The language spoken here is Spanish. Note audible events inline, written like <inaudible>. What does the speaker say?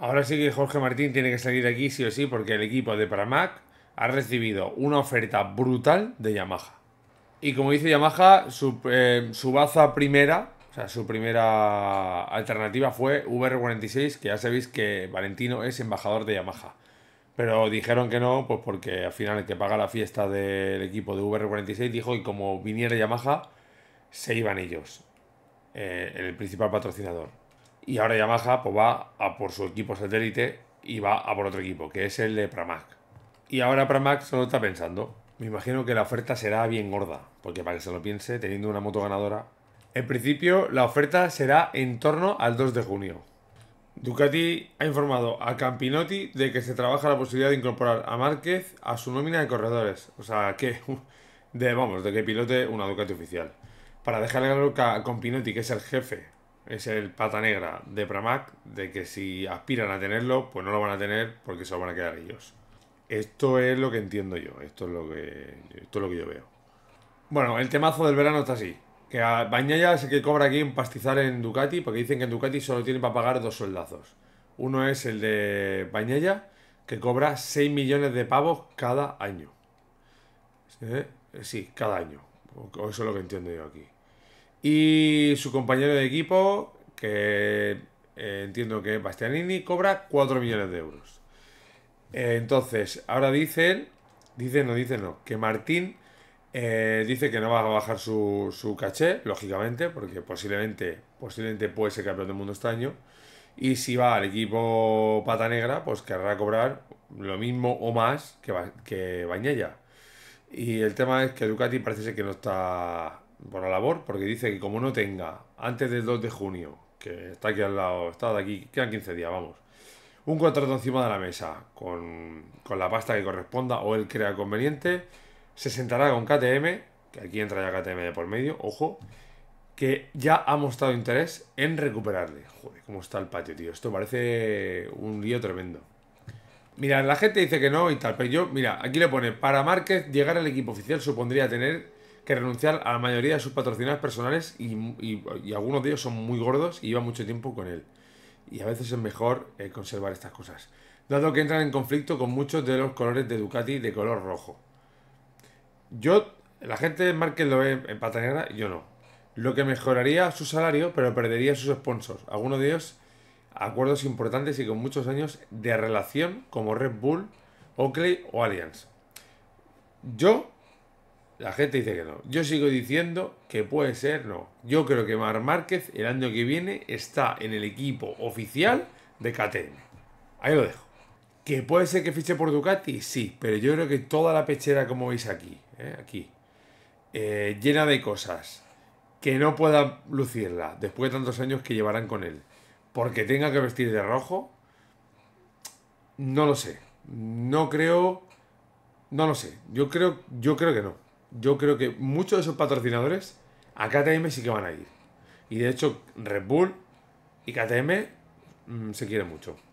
Ahora sí que Jorge Martín tiene que salir aquí sí o sí porque el equipo de Pramac ha recibido una oferta brutal de Yamaha. Y como dice Yamaha, su, eh, baza primera, o sea, su primera alternativa fue VR46, que ya sabéis que Valentino es embajador de Yamaha. Pero dijeron que no, pues porque al final el que paga la fiesta del equipo de VR46 dijo y como viniera Yamaha, se iban ellos, eh, el principal patrocinador. Y ahora Yamaha pues, va a por su equipo satélite y va a por otro equipo, que es el de Pramac. Y ahora Pramac solo está pensando. Me imagino que la oferta será bien gorda, porque para que se lo piense, teniendo una moto ganadora. En principio, la oferta será en torno al 2 de junio. Ducati ha informado a Campinotti de que se trabaja la posibilidad de incorporar a Márquez a su nómina de corredores. O sea, que <laughs> de, vamos, de que pilote una Ducati oficial. Para dejarle claro a Campinotti, que es el jefe es el pata negra de Pramac, de que si aspiran a tenerlo, pues no lo van a tener porque se lo van a quedar ellos. Esto es lo que entiendo yo, esto es lo que, lo que yo veo. Bueno, el temazo del verano está así. Que a Bañaya el que cobra aquí un pastizar en Ducati, porque dicen que en Ducati solo tienen para pagar dos soldazos. Uno es el de Bañaya, que cobra 6 millones de pavos cada año. ¿Eh? Sí, cada año. eso es lo que entiendo yo aquí. Y su compañero de equipo, que eh, entiendo que es Bastianini, cobra 4 millones de euros. Eh, entonces, ahora dicen, dicen dice no, dicen no, que Martín eh, dice que no va a bajar su, caché, lógicamente, porque posiblemente, posiblemente puede ser campeón del mundo este año. Y si va al equipo pata negra, pues querrá cobrar lo mismo o más que, que Bañella. Y el tema es que Ducati parece que no está por la labor, porque dice que como no tenga antes del 2 de junio, que está aquí al lado, está de aquí, quedan 15 días, vamos, un contrato encima de la mesa con, la pasta que corresponda o él crea conveniente, se sentará con KTM, que aquí entra ya KTM de por medio, ojo, que ya ha mostrado interés en recuperarle. Joder, cómo está el patio, tío. Esto parece un lío tremendo. Mira, la gente dice que no y tal, pero yo, mira, aquí le pone, para Márquez llegar al equipo oficial supondría tener que renunciar a la mayoría de sus patrocinadores personales y, algunos de ellos son muy gordos y lleva mucho tiempo con él. Y a veces es mejor eh, conservar estas cosas, dado que entran en conflicto con muchos de los colores de Ducati de color rojo. Yo, la gente de Marquez lo ve en pata yo no. Lo que mejoraría su salario, pero perdería sus sponsors. Algunos de ellos acuerdos importantes y con muchos años de relación como Red Bull, Oakley o Allianz. Yo la gente dice que no. Yo sigo diciendo que puede ser no. Yo creo que Mar Márquez el año que viene está en el equipo oficial de KTM. Ahí lo dejo. ¿Que puede ser que fiche por Ducati? Sí, pero yo creo que toda la pechera, como veis aquí, ¿eh? aquí eh, llena de cosas, que no pueda lucirla después de tantos años que llevarán con él, porque tenga que vestir de rojo, no lo sé. No creo. No lo sé. Yo creo, yo creo que no yo creo que muchos de esos patrocinadores a KTM sí que van a ir. Y de hecho, Red Bull y KTM mm, se quieren mucho.